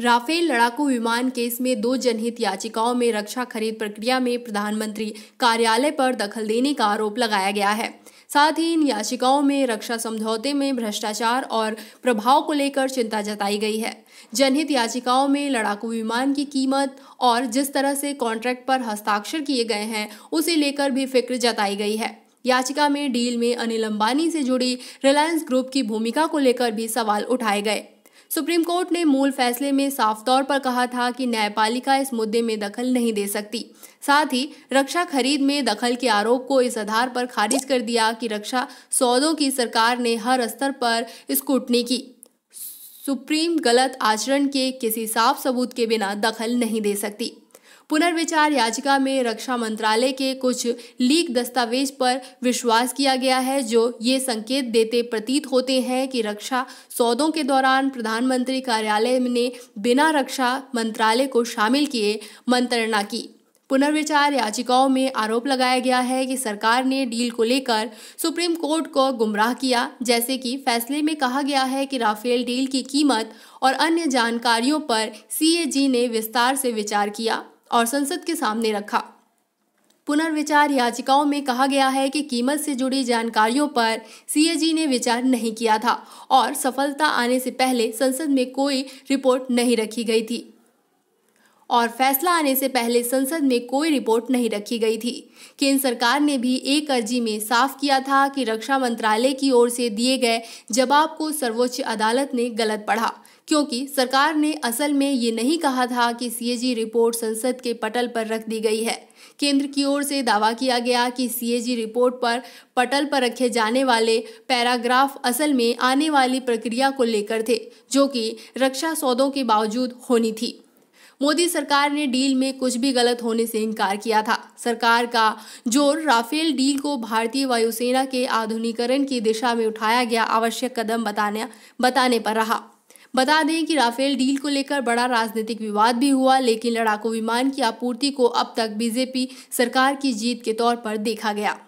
Rafale लड़ाकू विमान case में दो जनहित याचिकाओं में रक्षा खरीद प्रक्रिया में प्रधानमंत्री कार्यालय पर दखल देने का आरोप लगाया गया है साथ ही इन याचिकाओं में रक्षा समझौते में भ्रष्टाचार और प्रभाव को लेकर चिंता जताई गई है जनहित याचिकाओं में लड़ाकू विमान की कीमत और जिस तरह से कॉन्ट्रैक्ट पर हस्ताक्षर किए गए हैं उसे लेकर भी फिक्र जताई गई है याचिका में डील में अनिल अंबानी से जुड़ी रिलायंस ग्रुप की भूमिका को लेकर भी सवाल उठाए गए सुप्रीम कोर्ट ने मूल फैसले में साफ तौर पर कहा था कि न्यायपालिका इस मुद्दे में दखल नहीं दे सकती साथ ही रक्षा खरीद में दखल के आरोप को इस आधार पर खारिज कर दिया कि रक्षा सौदों की सरकार ने हर स्तर पर स्कूटनी की सुप्रीम गलत आचरण के किसी साफ सबूत के बिना दखल नहीं दे सकती पुनर्विचार याचिका में रक्षा मंत्रालय के कुछ लीक दस्तावेज पर विश्वास किया गया है जो ये संकेत देते प्रतीत होते हैं कि रक्षा सौदों के दौरान प्रधानमंत्री कार्यालय ने बिना रक्षा मंत्रालय को शामिल किए मंत्रणा की पुनर्विचार याचिकाओं में आरोप लगाया गया है कि सरकार ने डील को लेकर सुप्रीम कोर्ट को गुमराह किया जैसे कि फैसले में कहा गया है कि राफेल डील की कीमत और अन्य जानकारियों पर सीएजी ने विस्तार से विचार किया और संसद के सामने रखा पुनर्विचार याचिकाओं में कहा गया है कि कीमत से जुड़ी जानकारियों पर सीएजी ने विचार नहीं किया था और सफलता आने से पहले संसद में कोई रिपोर्ट नहीं रखी गई थी और फैसला आने से पहले संसद में कोई रिपोर्ट नहीं रखी गई थी केंद्र सरकार ने भी एक अर्जी में साफ किया था कि रक्षा मंत्रालय की ओर से दिए गए जवाब को सर्वोच्च अदालत ने गलत पढ़ा क्योंकि सरकार ने असल में ये नहीं कहा था कि सीएजी रिपोर्ट संसद के पटल पर रख दी गई है केंद्र की ओर से दावा किया गया कि सीएजी रिपोर्ट पर पटल पर रखे जाने वाले पैराग्राफ असल में आने वाली प्रक्रिया को लेकर थे जो कि रक्षा सौदों के बावजूद होनी थी मोदी सरकार ने डील में कुछ भी गलत होने से इनकार किया था सरकार का जोर राफेल डील को भारतीय वायुसेना के आधुनिकरण की दिशा में उठाया गया आवश्यक कदम बताने बताने पर रहा बता दें कि राफेल डील को लेकर बड़ा राजनीतिक विवाद भी हुआ लेकिन लड़ाकू विमान की आपूर्ति को अब तक बीजेपी सरकार की जीत के तौर पर देखा गया